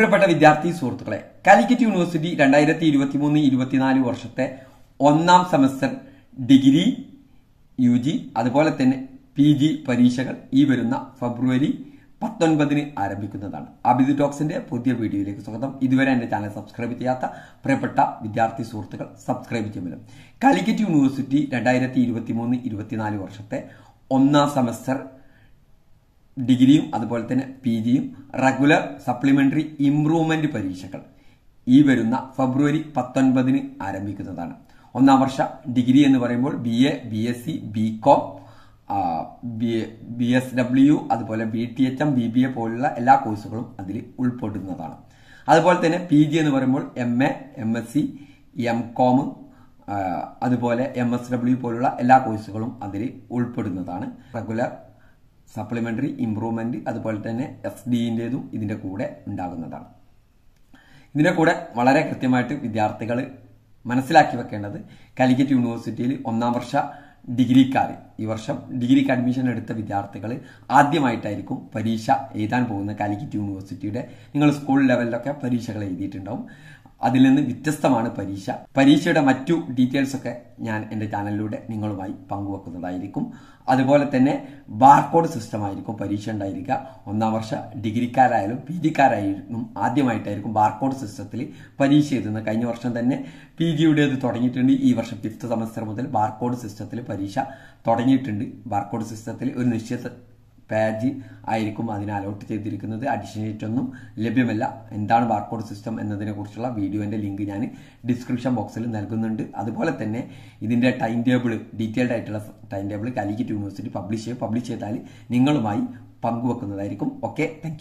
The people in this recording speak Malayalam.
പ്രിയപ്പെട്ട വിദ്യാർത്ഥി സുഹൃത്തുക്കളെ കാലിക്കറ്റ് യൂണിവേഴ്സിറ്റി രണ്ടായിരത്തി ഇരുപത്തി മൂന്ന് ഇരുപത്തിനാല് വർഷത്തെ ഒന്നാം സെമസ്റ്റർ ഡിഗ്രി യു ജി അതുപോലെ തന്നെ പി ജി പരീക്ഷകൾ ഈ വരുന്ന ഫെബ്രുവരി പത്തൊൻപതിന് ആരംഭിക്കുന്നതാണ് അബിദു ടോക്സിന്റെ പുതിയ വീഡിയോയിലേക്ക് സ്വാഗതം ഇതുവരെ എന്റെ ചാനൽ സബ്സ്ക്രൈബ് ചെയ്യാത്ത പ്രിയപ്പെട്ട വിദ്യാർത്ഥി സുഹൃത്തുക്കൾ സബ്സ്ക്രൈബ് ചെയ്യുമല്ലോ കാലിക്കറ്റ് യൂണിവേഴ്സിറ്റി രണ്ടായിരത്തി ഇരുപത്തി മൂന്ന് ഇരുപത്തിനാല് വർഷത്തെ ഒന്നാം സെമസ്റ്റർ ഡിഗ്രിയും അതുപോലെ തന്നെ പി ജിയും റെഗുലർ സപ്ലിമെന്ററി ഇംപ്രൂവ്മെന്റ് പരീക്ഷകൾ ഈ വരുന്ന ഫെബ്രുവരി പത്തൊൻപതിന് ആരംഭിക്കുന്നതാണ് ഒന്നാം വർഷ ഡിഗ്രി എന്ന് പറയുമ്പോൾ B A B S C B com B S W അതുപോലെ B T H M B B A പോലുള്ള എല്ലാ കോഴ്സുകളും അതിൽ ഉൾപ്പെടുന്നതാണ് അതുപോലെ തന്നെ പി ജി എന്ന് പറയുമ്പോൾ M A M S C M com അതുപോലെ എം എസ് ഡബ്ല്യു പോലുള്ള എല്ലാ കോഴ്സുകളും അതിൽ ഉൾപ്പെടുന്നതാണ് റെഗുലർ സപ്ലിമെൻ്ററി ഇംപ്രൂവ്മെൻ്റ് അതുപോലെ തന്നെ എഫ് ഡിൻ്റെതും ഇതിൻ്റെ കൂടെ ഉണ്ടാകുന്നതാണ് ഇതിൻ്റെ കൂടെ വളരെ കൃത്യമായിട്ട് വിദ്യാർത്ഥികൾ മനസ്സിലാക്കി വെക്കേണ്ടത് കാലിക്കറ്റ് യൂണിവേഴ്സിറ്റിയിൽ ഒന്നാം വർഷ ഡിഗ്രിക്കാർ ഈ വർഷം ഡിഗ്രിക്ക് അഡ്മിഷൻ എടുത്ത വിദ്യാർത്ഥികൾ ആദ്യമായിട്ടായിരിക്കും പരീക്ഷ എഴുതാൻ പോകുന്ന കാലിക്കറ്റ് യൂണിവേഴ്സിറ്റിയുടെ നിങ്ങൾ സ്കൂൾ ലെവലിലൊക്കെ പരീക്ഷകൾ എഴുതിയിട്ടുണ്ടാവും അതിൽ നിന്ന് വ്യത്യസ്തമാണ് പരീക്ഷ പരീക്ഷയുടെ മറ്റു ഡീറ്റെയിൽസ് ഒക്കെ ഞാൻ എൻ്റെ ചാനലിലൂടെ നിങ്ങളുമായി പങ്കുവെക്കുന്നതായിരിക്കും അതുപോലെ തന്നെ ബാർകോഡ് സിസ്റ്റം ആയിരിക്കും പരീക്ഷ ഉണ്ടായിരിക്കുക ഒന്നാം വർഷ ഡിഗ്രിക്കാരായാലും പി ജിക്കാരായാലും ആദ്യമായിട്ടായിരിക്കും ബാർകോഡ് സിസ്റ്റത്തിൽ പരീക്ഷ എഴുതുന്നത് കഴിഞ്ഞ വർഷം തന്നെ പി അത് തുടങ്ങിയിട്ടുണ്ട് ഈ വർഷം ഫിഫ്ത്ത് സെമസ്റ്റർ മുതൽ ബാർകോഡ് സിസ്റ്റത്തിൽ പരീക്ഷ തുടങ്ങിയിട്ടുണ്ട് ബാർകോഡ് സിസ്റ്റത്തിൽ ഒരു നിശ്ചിത പേജ് ആയിരിക്കും അതിന് അലോട്ട് ചെയ്തിരിക്കുന്നത് അഡീഷണൽ ഒന്നും ലഭ്യമല്ല എന്താണ് ബാർകോഡ് സിസ്റ്റം എന്നതിനെക്കുറിച്ചുള്ള വീഡിയോൻ്റെ ലിങ്ക് ഞാൻ ഡിസ്ക്രിപ്ഷൻ ബോക്സിൽ നൽകുന്നുണ്ട് അതുപോലെ തന്നെ ഇതിൻ്റെ ടൈം ടേബിൾ ഡീറ്റെയിൽഡ് ആയിട്ടുള്ള time table Calicut university publish ചെയ്യും പബ്ലിഷ് ചെയ്താൽ നിങ്ങളുമായി പങ്കുവെക്കുന്നതായിരിക്കും ഓക്കെ താങ്ക്